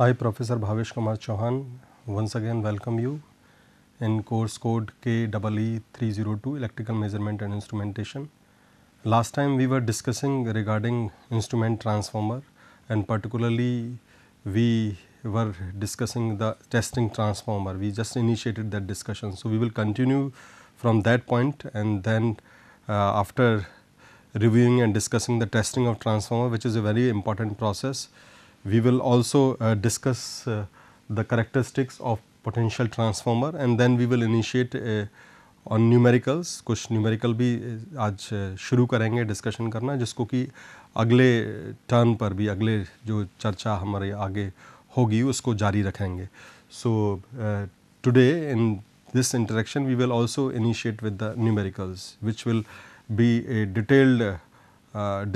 I Professor Bhavesh Kumar Chauhan once again welcome you in course code KEE302 electrical measurement and instrumentation. Last time we were discussing regarding instrument transformer and particularly we were discussing the testing transformer we just initiated that discussion. So, we will continue from that point and then uh, after reviewing and discussing the testing of transformer which is a very important process we will also uh, discuss uh, the characteristics of potential transformer and then we will initiate uh, on numericals kush numerical bhi aaj shuru karenge discussion karna jisko ki agle turn par bhi agle jo charcha hamare aage hogi usko jari rakhenge so today in this interaction we will also initiate with the numericals which will be a detailed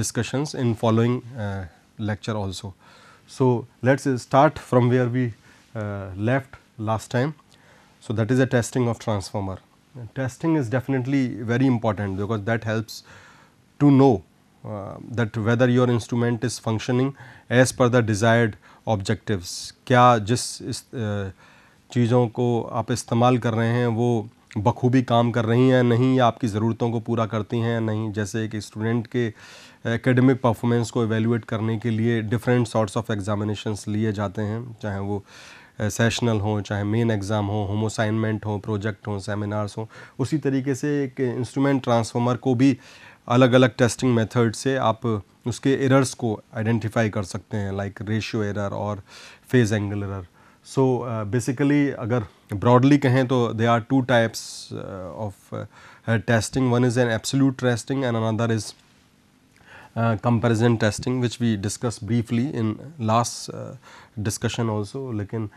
discussions in following lecture also So, let us start from where we uh, left last time. So, that is a testing of transformer. And testing is definitely very important because that helps to know uh, that whether your instrument is functioning as per the desired objectives. Kya jis is, uh, चीज़ों को आप इस्तेमाल कर रहे हैं वो बखूबी काम कर रही हैं नहीं या आपकी ज़रूरतों को पूरा करती हैं नहीं जैसे एक स्टूडेंट के uh, एकेडमिक परफॉर्मेंस को एवेलुएट करने के लिए डिफरेंट सॉर्ट्स ऑफ एग्ज़ामिनेशंस लिए जाते हैं चाहे वो सेशनल हो चाहे मेन एग्ज़ाम हो होम असाइनमेंट हो प्रोजेक्ट हों सेमिनार्स हों उसी तरीके से एक इंस्ट्रूमेंट ट्रांसफॉर्मर को भी अलग अलग टेस्टिंग मेथड से आप उसके एरर्स को आइडेंटिफाई कर सकते हैं लाइक रेशियो एरर और phase angle error so basically अगर ब्रॉडली कहें तो they are two types of testing one is an absolute testing and another is comparison testing which we discuss briefly in last discussion also लेकिन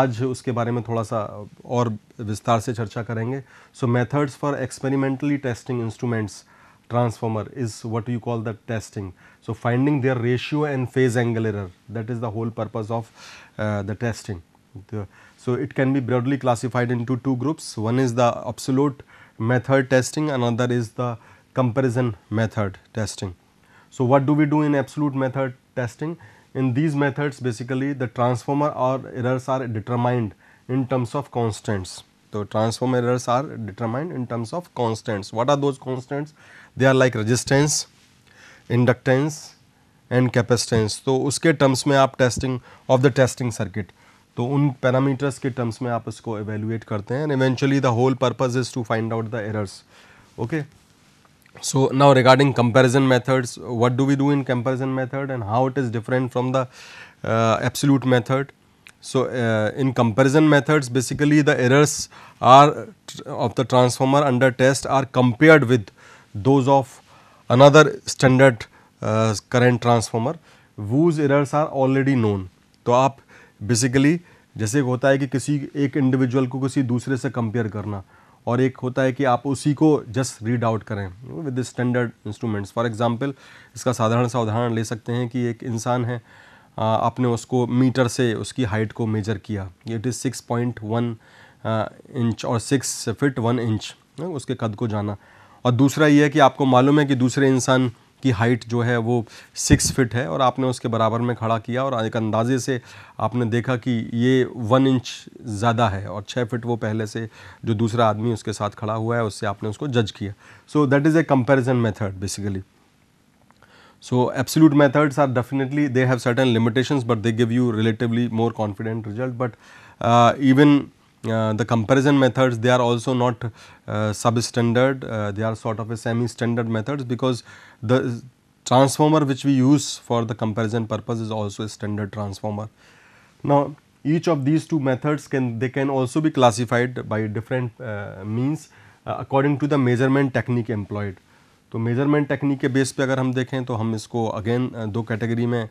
आज उसके बारे में थोड़ा सा और विस्तार से चर्चा करेंगे so methods for experimentally testing instruments transformer is what you call the testing so finding their ratio and phase angle that is the whole purpose of the testing so it can be broadly classified into two groups one is the absolute method testing another is the comparison method testing So what do we do in absolute method testing? In these methods basically the transformer or errors are determined in terms of constants. So transformer errors are determined in terms of constants. What are those constants? They are like resistance, inductance and capacitance तो उसके terms में आप testing of the testing circuit तो उन parameters के terms में आप इसको एवेल्यूएट करते हैं and eventually the whole purpose is to find out the errors okay So, now regarding comparison methods, what do we do in comparison method and how it is different from the uh, absolute method? So, uh, in comparison methods basically the errors are of the transformer under test are compared with those of another standard uh, current transformer whose errors are already known. to aap basically jaise hota hai ki kisi ek individual ko kisi dusre se compare karna और एक होता है कि आप उसी को just read out करें with standard instruments for example इसका साधारण सा उदाहरण ले सकते हैं कि एक इंसान है आपने उसको मीटर से उसकी हाइट को मेजर किया it is six point one inch और सिक्स फिट वन इंच उसके कद को जाना और दूसरा ये है कि आपको मालूम है कि दूसरे इंसान की हाइट जो है वो सिक्स फिट है और आपने उसके बराबर में खड़ा किया और एक अंदाजे से आपने देखा कि ये वन इंच ज़्यादा है और छः फिट वो पहले से जो दूसरा आदमी उसके साथ खड़ा हुआ है उससे आपने उसको जज किया so that is a comparison method basically so absolute methods are definitely they certain certain but they give you relatively more confident result but even uh, Uh, the comparison methods they are also not uh, substandard uh, they are sort of a semi standard methods because the transformer which we use for the comparison purpose is also a standard transformer now each of these two methods can they can also be classified by different means according to the measurement technique employed तो measurement technique के base पे अगर हम देखें तो हम इसको again दो कैटेगरी में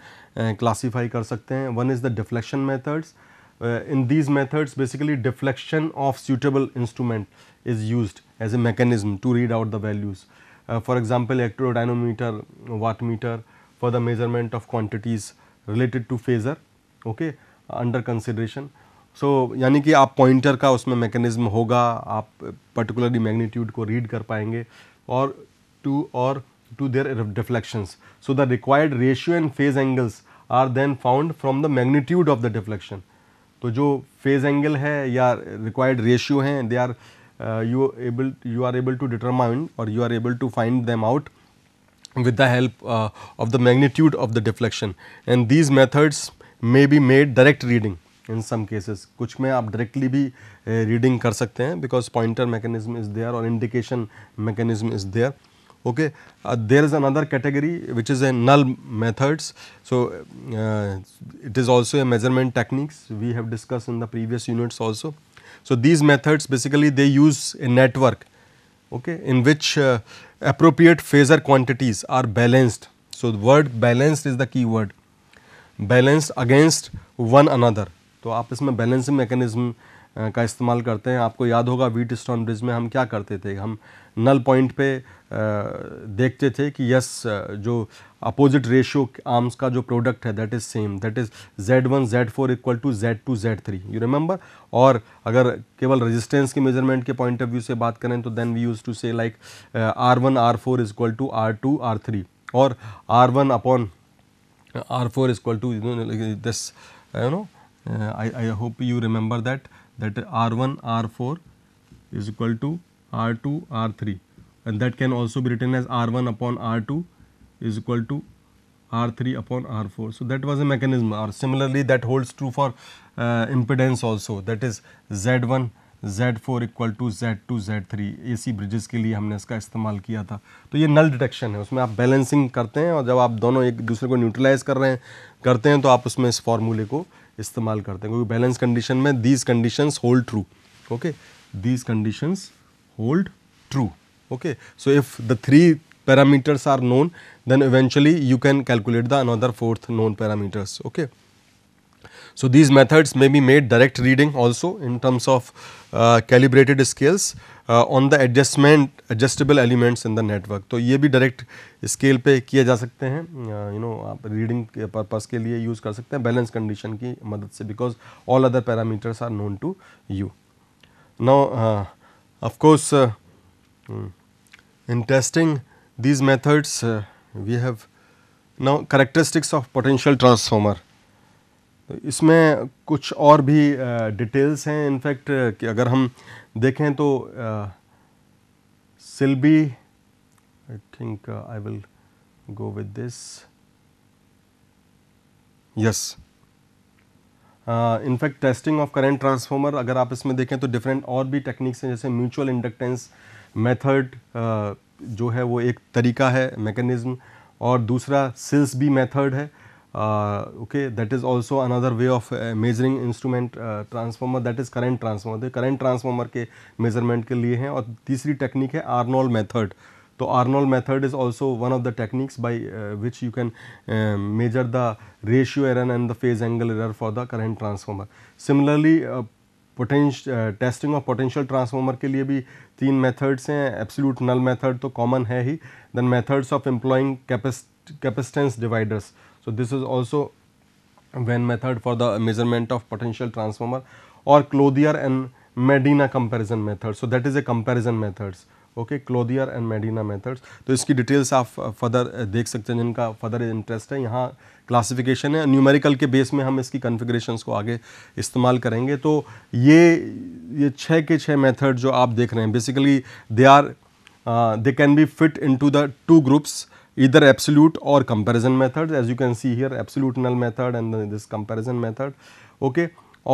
क्लासिफाई कर सकते हैं one is the deflection methods Uh, in these methods basically deflection of suitable instrument is used as a mechanism to read out the values. Uh, for example, electrodynamometer, wattmeter for the measurement of quantities related to phasor okay, under consideration. So, yani ki aap pointer ka usme mechanism hoga, aap particularly magnitude ko read kar payenge or to or to their deflections. So, the required ratio and phase angles are then found from the magnitude of the deflection. तो जो phase angle है या required ratio हैं they are you able you are able to determine और you are able to find them out with the help of the magnitude of the deflection and these methods may be made direct reading in some cases कुछ में आप directly भी reading uh, कर सकते हैं because pointer mechanism is there और indication mechanism is there okay uh, there is another category which is a null methods so uh, it is also a measurement techniques we have discussed in the previous units also so these methods basically they use a network okay in which uh, appropriate phasor quantities are balanced so the word balanced is the key word balanced against one another तो आप इसमें balancing mechanism का इस्तेमाल करते हैं आपको याद होगा वीट स्टोन ब्रिज में हम क्या करते थे हम नल पॉइंट पे देखते थे कि यस जो अपोजिट रेशियो आर्म्स का जो प्रोडक्ट है that is same that is Z one Z four equal to Z two Z three you remember और अगर केवल रेजिस्टेंस की मेजरमेंट के पॉइंट ऑफ व्यू से बात करें तो then we use to say like R one R four equal to R two R three और R one upon R four equal to this you know I I hope you remember that that R R one four is equal to R two R three and that can also be written as r1 upon r2 is equal to r3 upon r4. So, that was a mechanism or similarly that holds true for uh, impedance also that is z1 z4 equal to z2 z3 AC bridges के लिए हमने इसका इस्तेमाल किया था तो ये नल detection है उसमें आप बैलेंसिंग करते हैं और जब आप दोनों एक दूसरे को न्यूट्रलाइज कर रहे हैं करते हैं तो आप उसमें इस फार्मूले को इस्तेमाल करते हैं क्योंकि बैलेंस कंडीशन में these conditions hold true okay these conditions hold true okay so if the three parameters are known then eventually you can calculate the another fourth known parameters okay so these methods may be made direct reading also in terms of uh, calibrated scales uh, on the adjustment adjustable elements in the network to ye bhi direct scale pe kiya ja sakte hain uh, you know aap reading ke purpose ke liye use kar sakte hain balance condition ki madad se because all other parameters are known to you now uh, of course uh, hmm. In testing these methods, uh, we have now characteristics of potential transformer. तो इसमें कुछ और भी details uh, हैं in fact uh, कि अगर हम देखें तो Silsbee I think I will go with this yes in fact testing of current transformer अगर आप इसमें देखें तो डिफरेंट और भी टेक्निक्स हैं जैसे म्यूचुअल इंडक्टेंस uh, मेथड जो है वो एक तरीका है मैकेनिज़्म और दूसरा सिल्स भी मेथड है okay that is also another way of measuring instrument transformer that is current transformer current transformer के मेजरमेंट के लिए हैं और तीसरी टेक्निक है आर्नोल मेथड तो Arnold method is also one of the techniques by which you can measure the ratio error and the phase angle error for the current transformer similarly potential testing of potential transformer के लिए भी तीन methods हैं absolute null method तो common है ही then methods of employing capacitance dividers so this is also one method for the measurement of potential transformer और Clothier and मेडिना comparison method so that is a comparison methods okay Clothier and Medina methods तो इसकी details आप further uh, uh, देख सकते हैं जिनका further interest है यहाँ क्लासिफिकेशन है न्यूमेरिकल के बेस में हम इसकी कन्फिग्रेशन को आगे इस्तेमाल करेंगे तो ये ये छः के छः मैथड जो आप देख रहे हैं basically they are they can be fit into the two groups इधर एब्सोल्यूट और comparison method as you can see here absolute null method and this comparison method okay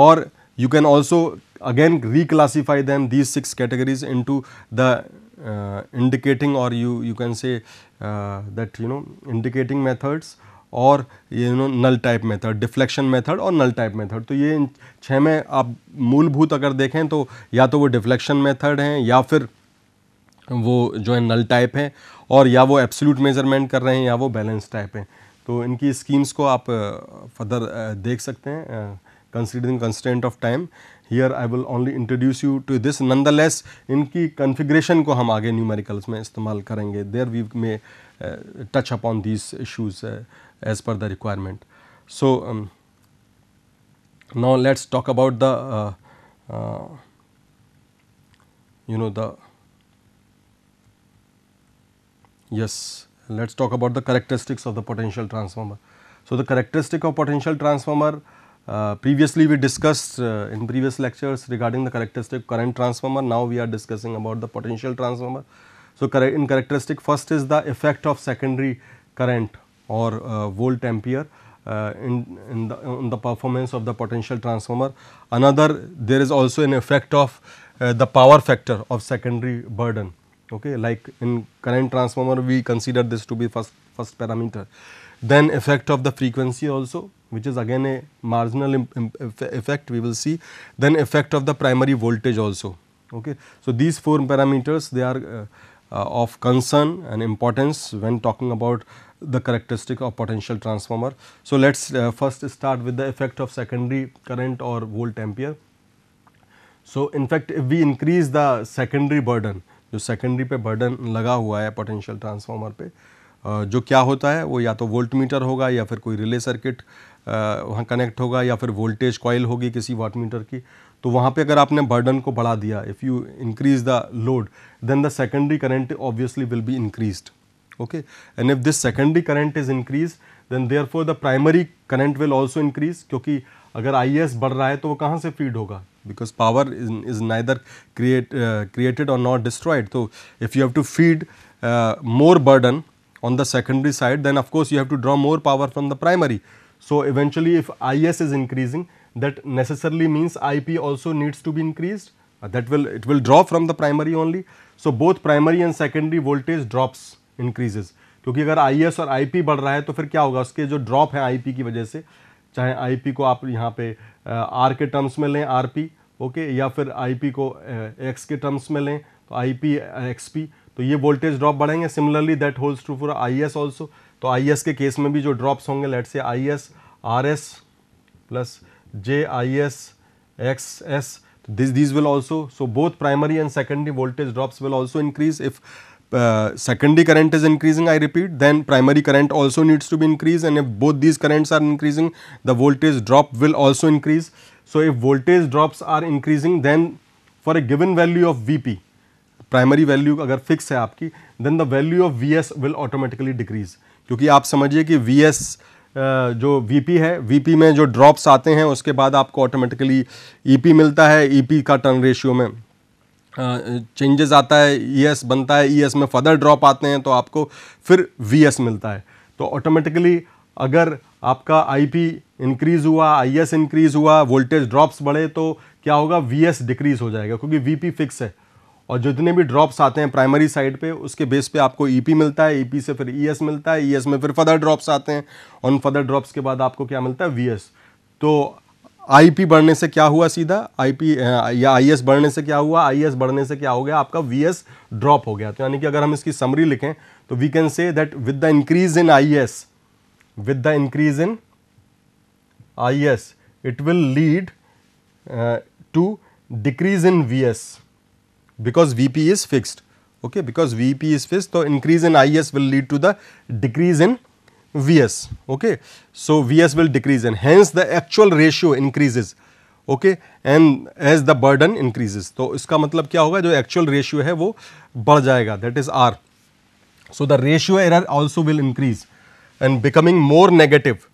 और you can also again reclassify them these six categories into the Uh, indicating or you you can say uh, that you know indicating methods और ये you know null type method deflection method और null type method तो ये इन छः में आप मूलभूत अगर देखें तो या तो वो डिफ्लेक्शन मेथड हैं या फिर वो जो है नल टाइप हैं और या वो एब्सोल्यूट मेजरमेंट कर रहे हैं या वो बैलेंस टाइप हैं तो इनकी स्कीम्स को आप फर्दर uh, देख सकते हैं considering constraint of time here I will only introduce you to this nonetheless इनकी configuration को हम आगे numericals में इस्तेमाल करेंगे there we may uh, touch upon these issues uh, as per the requirement. So, um, now let us talk about the uh, uh, you know the yes let us talk about the characteristics of the potential transformer. So, the characteristic of potential transformer uh, Uh, previously we discussed uh, in previous lectures regarding the characteristic current transformer, now we are discussing about the potential transformer. So, in characteristic first is the effect of secondary current or uh, volt ampere uh, in, in the, in, the, performance of the potential transformer. Another there is also an effect of uh, the power factor of secondary burden okay like in current transformer we consider this to be first first parameter then effect of the frequency also which is again a marginal effect we will see. Then effect of the primary voltage also. Okay. So, these four parameters they are uh, uh, of concern and importance when talking about the characteristic of potential transformer. So, let us uh, first start with the effect of secondary current or volt ampere. So, in fact if we increase the secondary burden the secondary पे burden laga hua hai potential transformer पे जो क्या होता है वो या तो volt meter होगा या फिर कोई रिले सर्किट वहाँ कनेक्ट होगा या फिर वोल्टेज कॉयल होगी किसी वाट मीटर की तो वहाँ पे अगर आपने बर्डन को बढ़ा दिया if you increase the load then the secondary current obviously will be increase okay and if this secondary current is increase then therefore the primary current will also increase क्योंकि अगर आई बढ़ रहा है तो वो कहाँ से फीड होगा because power is neither create created और नॉट डिस्ट्रॉयड तो if you have to feed more burden on the secondary side then of course you have to draw more power from the primary. So eventually if IS is increasing that necessarily means IP also needs to be increased uh, that will it will draw from the primary only. So both primary and secondary voltage drops increases kyunki agar is aur ip badh raha hai to fir kya hoga uske jo drop hai ip ki wajah se chahe ip ko aap yahan pe uh, r ke terms mein लें rp okay या फिर आई को x के terms में लें तो I P uh, P तो ये वोल्टेज ड्रॉप बढ़ेंगे similarly that holds true for I S also तो आई एस के केस में भी जो ड्रॉप्स होंगे लेट से I S R S plus J I S X S this this will also so both primary and secondary voltage drops will also increase if secondary current is increasing I repeat then primary current also needs to be increase and if both these currents are increasing the voltage drop will also increase so if voltage drops are increasing then for a given value of V P primary value अगर fix है आपकी then the value of V S will automatically decrease क्योंकि आप समझिए कि V S जो V P है V P में जो ड्रॉप्स आते हैं उसके बाद आपको ऑटोमेटिकली ई पी मिलता है ई पी का टर्न रेशियो में चेंजेस uh, आता है ई एस बनता है ई एस में फर्दर ड्रॉप आते हैं तो आपको फिर वी एस मिलता है तो ऑटोमेटिकली अगर आपका आई पी इंक्रीज़ हुआ आई एस इंक्रीज़ हुआ वोल्टेज ड्रॉप्स बढ़े तो क्या होगा वी एस डिक्रीज़ हो जाएगा क्योंकि वी पी फिक्स है और जितने भी ड्रॉप्स आते हैं प्राइमरी साइड पे उसके बेस पे आपको ईपी e मिलता है ईपी e से फिर ईएस e मिलता है ईएस में फिर फर्दर ड्रॉप्स आते हैं उन फर्दर ड्रॉप्स के बाद आपको क्या मिलता है वीएस तो आईपी बढ़ने से क्या हुआ सीधा आईपी या आईएस बढ़ने से क्या हुआ आईएस बढ़ने से क्या हो गया आपका वीएस ड्रॉप हो गया तो यानी कि अगर हम इसकी समरी लिखें तो we can say that with the increase in IS with the increase in IS, it will lead to decrease in in because Vp is fixed okay because Vp is fixed. So, increase in Is will lead to the decrease in Vs okay. So, Vs will decrease and hence the actual ratio increases okay and as the burden increases. तो इसका मतलब क्या होगा जो actual ratio है वो बढ़ जाएगा that is R. So, the ratio error also will increase and becoming more negative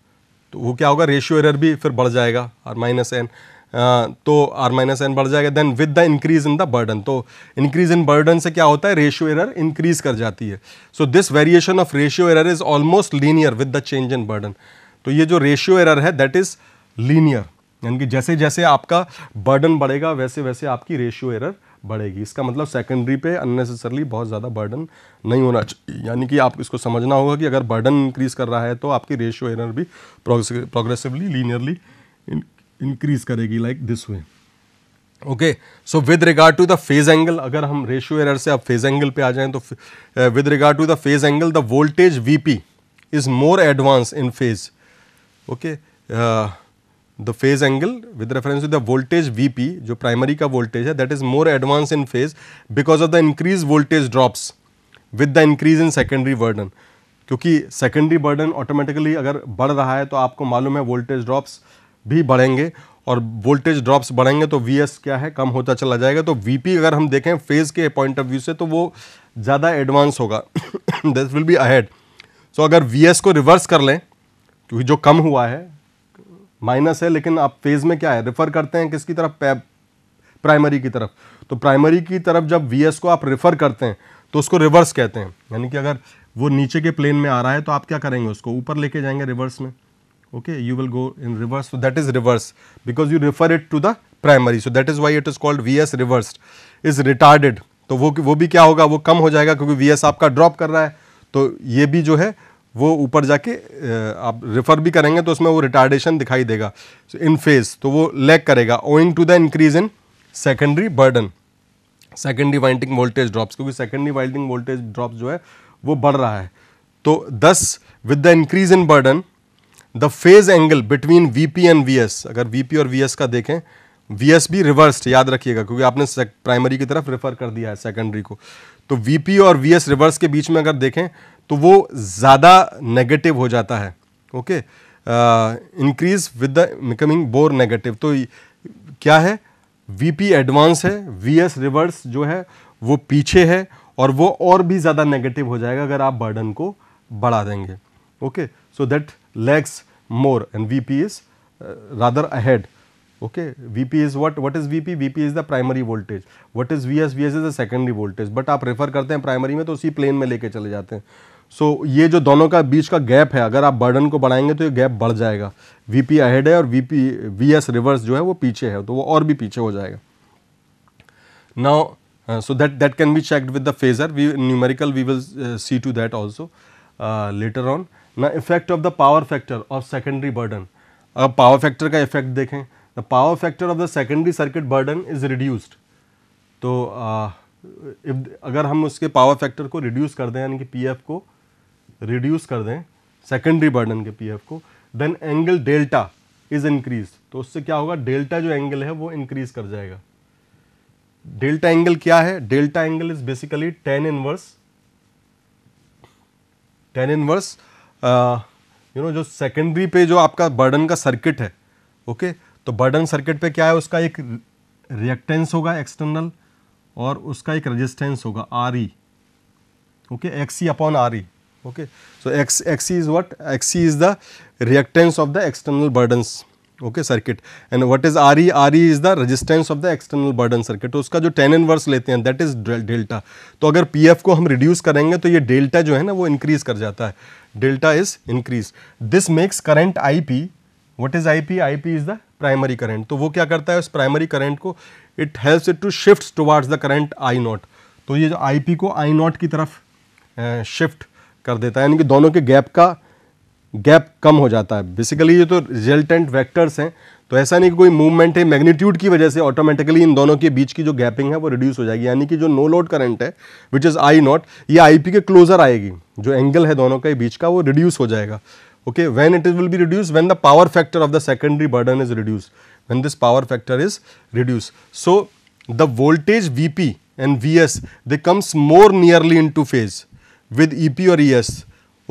तो वो क्या होगा ratio error भी फिर बढ़ जाएगा R minus n तो आर माइनस एन बढ़ जाएगा then with the increase in the burden तो इंक्रीज इन बर्डन से क्या होता है रेशियो एरर इंक्रीज कर जाती है so this variation of ratio error is almost linear with the change in burden तो ये जो रेशियो एरर है दैट इज़ लीनियर यानी कि जैसे जैसे आपका बर्डन बढ़ेगा वैसे वैसे आपकी रेशियो एरर बढ़ेगी इसका मतलब सेकेंडरी पे अननेसेसरली बहुत ज़्यादा बर्डन नहीं होना चाहिए यानी कि आप इसको समझना होगा कि अगर बर्डन इंक्रीज कर रहा है तो आपकी रेशियो एरर भी प्रोग्रेसिवली लीनियरली इंक्रीज करेगी like this way okay so with regard to the phase angle अगर हम रेशियो एरर से अब फेज एंगल पे आ जाएं तो with regard to the phase angle the voltage VP is more advance in phase okay the phase angle with reference to the voltage VP जो primary का वोल्टेज है that is more advance in phase because of the increase voltage drops with the increase in secondary burden क्योंकि secondary burden automatically अगर बढ़ रहा है तो आपको मालूम है वोल्टेज ड्रॉप्स भी बढ़ेंगे और वोल्टेज ड्रॉप्स बढ़ेंगे तो वी क्या है कम होता चला जाएगा तो वी अगर हम देखें फेज़ के पॉइंट ऑफ व्यू से तो वो ज़्यादा एडवांस होगा this will be ahead so अगर वी को रिवर्स कर लें क्योंकि जो कम हुआ है माइनस है लेकिन आप फेज़ में क्या है रेफ़र करते हैं किसकी तरफ प्राइमरी की तरफ तो प्राइमरी की तरफ जब वी को आप रेफ़र करते हैं तो उसको रिवर्स कहते हैं यानी कि अगर वो नीचे के प्लेन में आ रहा है तो आप क्या करेंगे उसको ऊपर लेके जाएंगे रिवर्स में okay you will go in reverse so that is reverse because you refer it to the primary so that is why it is called vs reversed is retarded तो वो वो भी क्या होगा वो कम हो जाएगा क्योंकि वी एस आपका ड्रॉप कर रहा है तो ये भी जो है वो ऊपर जाके आप रिफ़र भी करेंगे तो उसमें वो रिटार्डेशन दिखाई देगा इन फेज तो वो लैग करेगा owing to the increase in secondary burden secondary winding voltage drops क्योंकि सेकेंडरी वाइंडिंग वोल्टेज ड्रॉप्स जो है वो बढ़ रहा है तो thus with the increase in burden the phase angle between V P and V S अगर वी पी और वी एस का देखें वी एस भी रिवर्स्ड याद रखिएगा क्योंकि आपने प्राइमरी की तरफ रेफर कर दिया है सेकेंडरी को तो वी पी और वी एस रिवर्स के बीच में अगर देखें तो वो ज़्यादा नेगेटिव हो जाता है okay increase with the becoming more negative तो क्या है वी पी एडवांस है वी एस रिवर्स जो है वो पीछे है और वो और भी ज़्यादा नेगेटिव हो जाएगा अगर आप बर्डन को बढ़ा देंगे okay so that lags more and VP is uh, rather ahead. Okay, VP is what? What is VP? VP is the primary voltage. What is VS? VS is the secondary voltage. But आप refer करते हैं primary में तो उसी plane में लेके चले जाते हैं सो so, ये जो दोनों का बीच का गैप है अगर आप बर्डन को बढ़ाएंगे तो ये गैप बढ़ जाएगा वी पी अहेड है और V P V S reverse जो है वो पीछे है तो वो और भी पीछे हो जाएगा now so that that can be checked with the phasor we numerical we will see to that also later on ना effect of the power factor of secondary burden अगर पावर फैक्टर का इफेक्ट देखें the power factor of the secondary circuit burden is reduced तो ah, if, अगर हम उसके power factor को reduce कर दें यानी कि पी को रिड्यूस कर दें सेकेंडरी बर्डन के पी को then angle delta is increase तो उससे क्या होगा डेल्टा जो एंगल है वो इंक्रीज कर जाएगा डेल्टा एंगल क्या है delta angle is basically tan inverse tan inverse you know जो सेकेंडरी पे जो आपका बर्डन का सर्किट है ओके okay? तो बर्डन सर्किट पे क्या है उसका एक रिएक्टेंस होगा एक्सटर्नल और उसका एक रेजिस्टेंस होगा R E okay XE upon R E okay so X C is X XE is the reactance of the external burdens okay circuit and what is R E R E is the resistance of the external burden circuit तो उसका जो tan inverse लेते हैं that is delta तो अगर P F को हम reduce करेंगे तो ये डेल्टा जो है ना वो इंक्रीज कर जाता है delta is increased. This makes current IP, what is IP? IP is the primary current. तो वो क्या करता है उस primary current को it helps it to shifts towards the current I naught. तो ये जो IP को I naught की तरफ shift कर देता है यानी कि दोनों के गैप का गैप कम हो जाता है बेसिकली ये तो रिजल्टेंट वेक्टर्स हैं तो ऐसा नहीं कि कोई मूवमेंट है मैग्नीट्यूड की वजह से ऑटोमेटिकली इन दोनों के बीच की जो गैपिंग है वो रिड्यूस हो जाएगी यानी कि जो नो लोड करंट है विच इज़ आई नॉट ये आईपी के क्लोजर आएगी जो एंगल है दोनों के बीच का वो रिड्यूस हो जाएगा okay when it is will be reduce when the power factor of the secondary burden is reduce when this power factor is reduce so the voltage V P and comes more nearly into phase with E P और S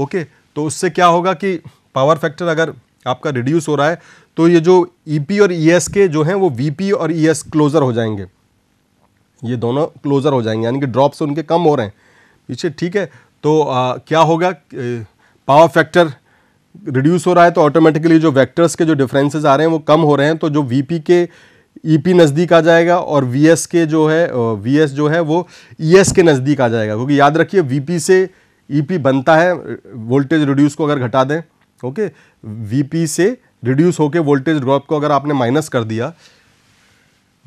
okay तो उससे क्या होगा कि power factor अगर आपका reduce हो रहा है तो ये जो ई e और ई e के जो हैं वो वी और ई e क्लोज़र हो जाएंगे ये दोनों क्लोज़र हो जाएंगे यानी कि ड्रॉप्स उनके कम हो रहे हैं पीछे ठीक है तो आ, क्या होगा पावर फैक्टर रिड्यूस हो रहा है तो ऑटोमेटिकली जो वेक्टर्स के जो डिफरेंसेस आ रहे हैं वो कम हो रहे हैं तो जो वीपी के ईपी नज़दीक आ जाएगा और वीएस के जो है वीएस जो है वो ईएस के नज़दीक आ जाएगा क्योंकि याद रखिए वीपी से ईपी बनता है वोल्टेज रिड्यूस को अगर घटा दें ओके वी से रिड्यूस होकर वोल्टेज ड्रॉप को अगर आपने माइनस कर दिया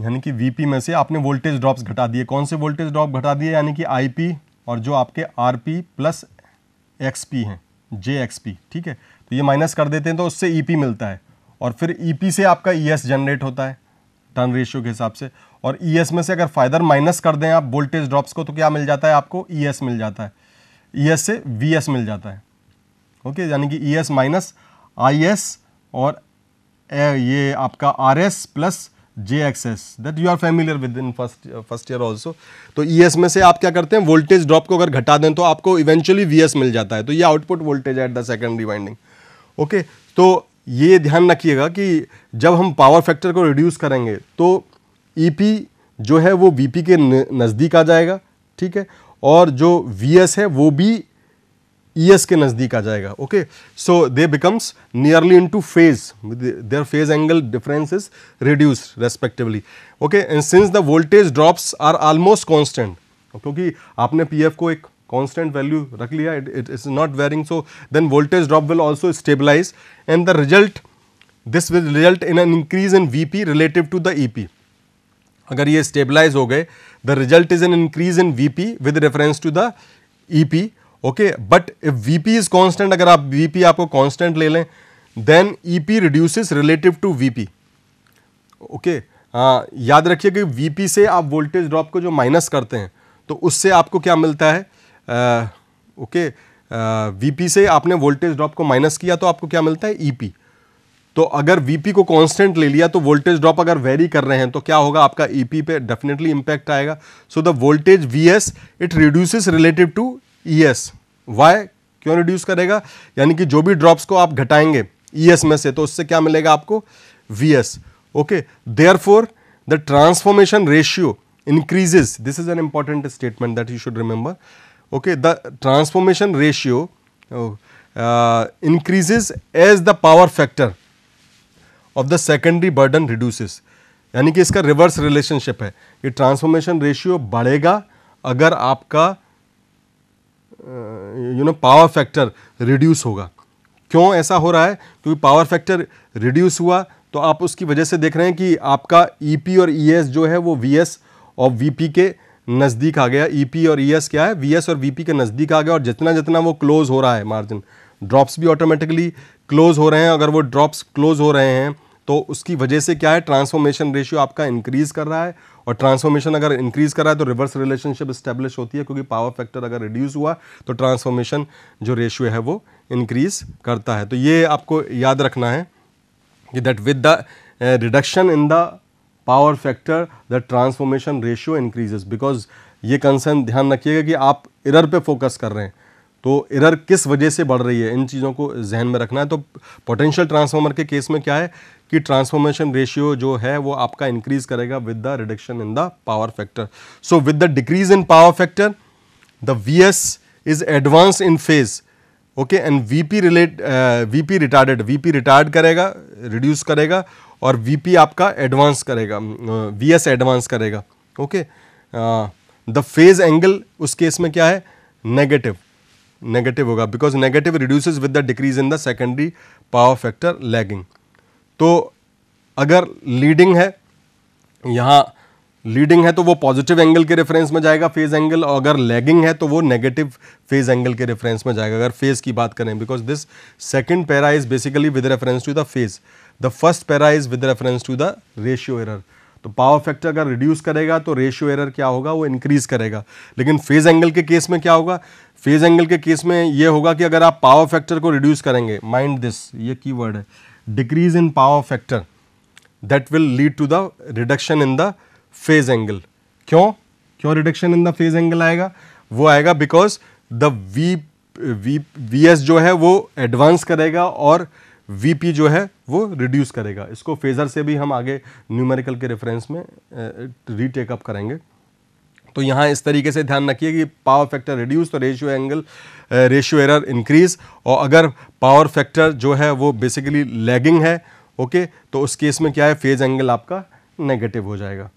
यानी कि वीपी में से आपने वोल्टेज ड्रॉप्स घटा दिए कौन से वोल्टेज ड्रॉप घटा दिए यानी कि आईपी और जो आपके आरपी प्लस एक्सपी हैं जे एक्सपी ठीक है तो ये माइनस कर देते हैं तो उससे ईपी e मिलता है और फिर ईपी e से आपका ईएस e जनरेट होता है टर्न रेशियो के हिसाब से और ईएस में से अगर फायदर माइनस कर दें आप वोल्टेज ड्रॉप्स को तो क्या मिल जाता है आपको एस मिल जाता है एस से एस मिल जाता है ओके यानी कि एस माइनस एस और ये आपका R S plus J X S that you are familiar with in first first year also तो ई e एस में से आप क्या करते हैं वोल्टेज ड्रॉप को अगर घटा दें तो आपको इवेंचुअली वी एस मिल जाता है तो ये output voltage at the second rewinding okay तो ये ध्यान रखिएगा कि जब हम पावर फैक्टर को रिड्यूस करेंगे तो ई e पी जो है वो वी पी के नज़दीक आ जाएगा ठीक है और जो वी एस है वो भी ईएस e के नज़दीक आ जाएगा okay so they becomes nearly into phase their phase angle difference is reduce respectively okay and since the voltage drops are almost constant क्योंकि आपने पी को एक कॉन्स्टेंट वैल्यू रख लिया it it is not varying so then voltage drop will also stabilize and the result this will result in an increase in V P relative to the E P अगर ये stabilize हो गए the result is an increase in V P with reference to the E P okay but VP is constant अगर आप VP आपको constant ले लें then EP reduces relative to VP okay याद रखिए कि वीपी से आप वोल्टेज ड्रॉप को जो माइनस करते हैं तो उससे आपको क्या मिलता है ओके वी वीपी से आपने वोल्टेज ड्रॉप को माइनस किया तो आपको क्या मिलता है ईपी e तो अगर वीपी को कांस्टेंट ले लिया तो वोल्टेज ड्रॉप अगर वेरी कर रहे हैं तो क्या होगा आपका ईपी e पे डेफिनेटली इंपैक्ट आएगा so the voltage V S it reduces relative to E S why क्यों रिड्यूस करेगा यानी कि जो भी ड्रॉप्स को आप घटाएंगे ई e एस में से तो उससे क्या मिलेगा आपको V S okay therefore the transformation ratio increases this is an important statement that you should remember okay the transformation ratio increases as the power factor of the secondary burden reduces यानी कि इसका reverse relationship है ये transformation ratio बढ़ेगा अगर आपका you know power factor reduce होगा क्यों ऐसा हो रहा है क्योंकि पावर फैक्टर रिड्यूस हुआ तो आप उसकी वजह से देख रहे हैं कि आपका ई e और ई e जो है वो वी और वी के नज़दीक आ गया ई e और ई क्या है वी और वी के नज़दीक आ गया और जितना जितना वो क्लोज हो रहा है मार्जिन ड्रॉप्स भी ऑटोमेटिकली क्लोज हो रहे हैं अगर वो ड्रॉप्स क्लोज हो रहे हैं तो उसकी वजह से क्या है ट्रांसफॉर्मेशन रेशियो आपका इंक्रीज़ कर रहा है और ट्रांसफॉर्मेशन अगर इंक्रीज़ करा है तो रिवर्स रिलेशनशिप स्टैब्लिश होती है क्योंकि पावर फैक्टर अगर रिड्यूस हुआ तो ट्रांसफॉर्मेशन जो रेशियो है वो इंक्रीज़ करता है तो ये आपको याद रखना है कि that with the reduction in the power factor the transformation ratio increase because ये कंसर्न ध्यान रखिएगा कि आप इरर पे फोकस कर रहे हैं तो इरर किस वजह से बढ़ रही है इन चीज़ों को जहन में रखना है तो पोटेंशियल ट्रांसफार्मर के केस में क्या है कि ट्रांसफॉर्मेशन रेशियो जो है वो आपका इंक्रीज करेगा with the reduction in the power factor so with the decrease in power factor the V S is advance in phase okay and VP relate VP retarded VP retired करेगा reduce करेगा और VP आपका advance करेगा V S advance करेगा okay the phase angle उस केस में क्या है नेगेटिव नेगेटिव होगा because negative reduces with the decrease in the secondary power factor lagging तो अगर लीडिंग है यहाँ लीडिंग है तो वो पॉजिटिव एंगल के रेफरेंस में जाएगा फेज एंगल और अगर लैगिंग है तो वो नेगेटिव फेज एंगल के रेफरेंस में जाएगा अगर फेज की बात करें because this second para is basically with reference to the phase the first para is with reference to the ratio error तो पावर फैक्टर अगर रिड्यूस करेगा तो रेशियो एरर क्या होगा वो इंक्रीज करेगा लेकिन फेज एंगल के केस में क्या होगा फेज एंगल के केस में ये होगा कि अगर आप पावर फैक्टर को रिड्यूस करेंगे माइंड दिस ये कीवर्ड है decrease in power factor that will lead to the reduction in the phase angle. क्यों क्यों reduction in the phase angle aayega wo aayega because the V V VS jo hai wo advance karega aur VP jo hai wo reduce karega isko phasor se bhi hum aage numerical ke reference में retake up karenge तो यहाँ इस तरीके से ध्यान रखिए कि power factor reduce तो ratio angle ratio error increase और अगर पावर फैक्टर जो है वो बेसिकली लैगिंग है ओके तो उस केस में क्या है फेज एंगल आपका नेगेटिव हो जाएगा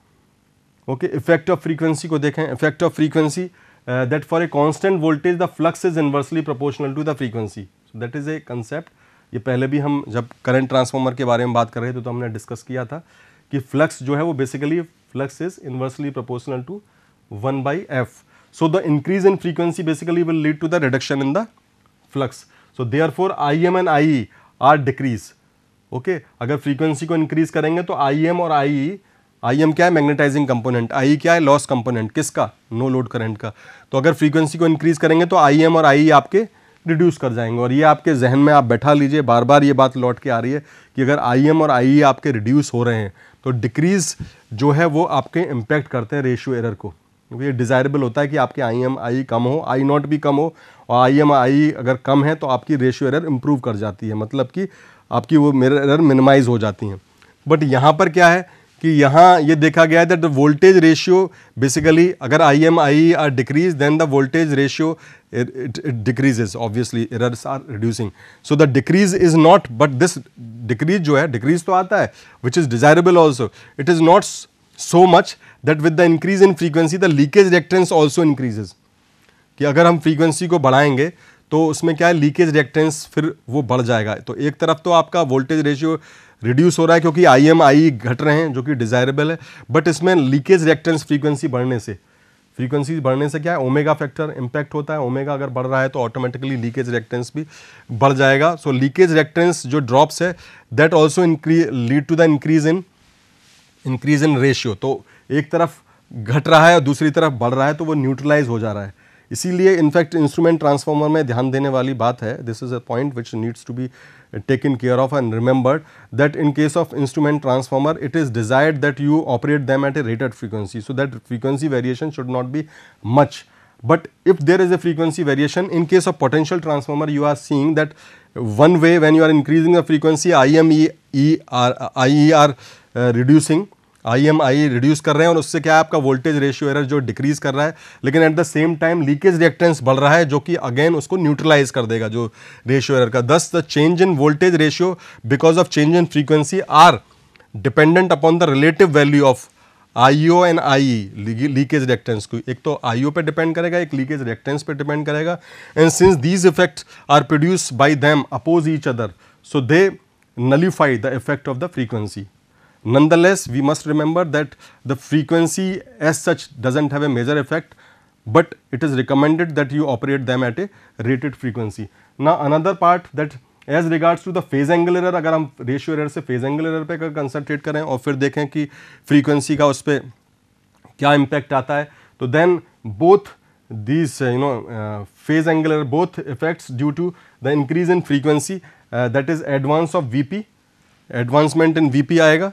ओके इफेक्ट ऑफ फ्रीक्वेंसी को देखें effect of frequency that for a constant voltage the flux is inversely proportional to the frequency that is a concept ये पहले भी हम जब करंट ट्रांसफॉर्मर के बारे में बात कर रहे थे तो हमने डिस्कस किया था कि फ्लक्स जो है वो basically flux is inversely proportional to one by F so the increase in frequency basically will lead to the reduction in the flux so therefore I M and I R decrease okay अगर फ्रीक्वेंसी को increase करेंगे तो I am और ई I am क्या है magnetising component I क्या है लॉस कंपोनेंट किसका नो लोड करंट का तो अगर फ्रीक्वेंसी को इंक्रीज करेंगे तो आई एम और आई e आपके रिड्यूस कर जाएंगे और ये आपके जहन में आप बैठा लीजिए बार बार ये बात लौट के आ रही है कि अगर आई एम और आई e आपके रिड्यूस हो रहे हैं तो डिक्रीज़ जो है वो आपके इम्पैक्ट करते हैं रेशियो एरर को क्योंकि ये डिज़ायरेबल होता है कि आपके आई एम आई कम हो आई नॉट भी कम हो और आई एम आई अगर कम है तो आपकी रेशियो एरर इम्प्रूव कर जाती है मतलब कि आपकी वो मेरर एरर मिनिमाइज हो जाती हैं बट यहाँ पर क्या है कि यहाँ ये देखा गया है that the voltage ratio basically अगर I M I R decrease then the voltage ratio decreases obviously errors are reducing so the decrease is not but this decrease जो है डिक्रीज तो आता है which is desirable also it is not so much that with the increase in frequency the leakage reactance also increases कि अगर हम frequency को बढ़ाएंगे तो उसमें क्या है लीकेज रिएक्टेंस फिर वो बढ़ जाएगा तो एक तरफ तो आपका वोल्टेज रेशियो रिड्यूस हो रहा है क्योंकि आई एम आई घट रहे हैं जो कि डिज़ायरेबल है बट इसमें लीकेज रिएक्टेंस फ्रीक्वेंसी बढ़ने से फ्रीक्वेंसी बढ़ने से क्या है ओमेगा फैक्टर इम्पैक्ट होता है ओमेगा अगर बढ़ रहा है तो ऑटोमेटिकली लीकेज रिएक्टेंस भी बढ़ जाएगा सो लीकेज रिएक्टेंस जो ड्रॉप्स है that also lead to the increase in increase in ratio तो एक तरफ घट रहा है और दूसरी तरफ बढ़ रहा है तो वो न्यूट्रलाइज हो जा रहा है इसीलिए इनफैक्ट इंस्ट्रूमेंट ट्रांसफार्मर में ध्यान देने वाली बात है this is a point which needs to be taken care of and remembered that in case of instrument transformer it is desired that you operate them at a rated frequency so that frequency variation should not be much but if there is a frequency variation in case of potential transformer you are seeing that one way when you are increasing the frequency I M E are I E R reducing I M I reduce कर रहे हैं और उससे क्या है आपका voltage ratio error जो decrease कर रहा है लेकिन at the same time leakage reactance बढ़ रहा है जो कि अगेन उसको न्यूट्रलाइज कर देगा जो रेशियो एरर का thus the change in voltage ratio because of change in frequency are dependent upon the relative value of IO and I leakage reactance को एक तो आईओ पे डिपेंड करेगा एक लीकेज रिएक्टेंस पे डिपेंड करेगा and since these effect are produce by them oppose each other so they nullify the effect of the frequency Nonetheless, we must remember that the frequency as such doesn't have a major effect, but it is recommended that you operate them at a rated frequency. Now, another part that as regards to the phase angle error agar hum ratio error se phase angle error pe concentrate kare aur fir फिर ki frequency ka us pe kya impact aata hai to then both these you know uh, phase angle error both effects due to the increase in frequency uh, that is advance of vp advancement in vp आएगा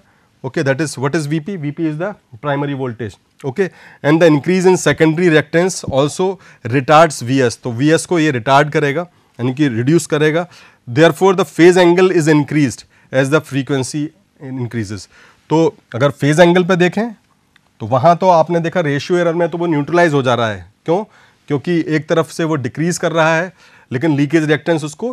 okay that is what is Vp, Vp is the primary voltage okay and the increase in secondary reactance also retards Vs. so Vs ko ye retard karega yani ki reduce karega therefore the phase angle is increased as the frequency increases. to agar phase angle pe देखें to wahan to aapne dekha ratio error mein to wo neutralize ho ja raha hai क्यों क्योंकि एक तरफ से वो decrease कर रहा है लेकिन लीकेज रिएक्टेंस उसको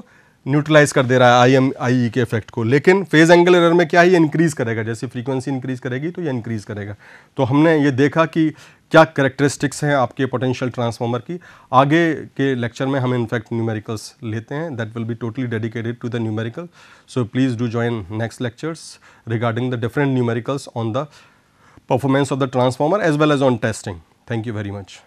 न्यूट्रलाइज कर दे रहा है आई एम आई ई के इफेक्ट को लेकिन फेज एंगल एरर में क्या है ये इंक्रीज़ करेगा जैसे फ्रीक्वेंसी इंक्रीज़ करेगी तो ये इंक्रीज़ करेगा तो हमने ये देखा कि क्या करेक्टरिस्टिक्स हैं आपके पोटेंशियल ट्रांसफार्मर की आगे के लेक्चर में हम इनफैक्ट न्यूमेरिकल्स लेते हैं that will be totally dedicated to the numerical so please do join next lectures regarding the different numericals on the performance of the transformer as well as on testing thank you very much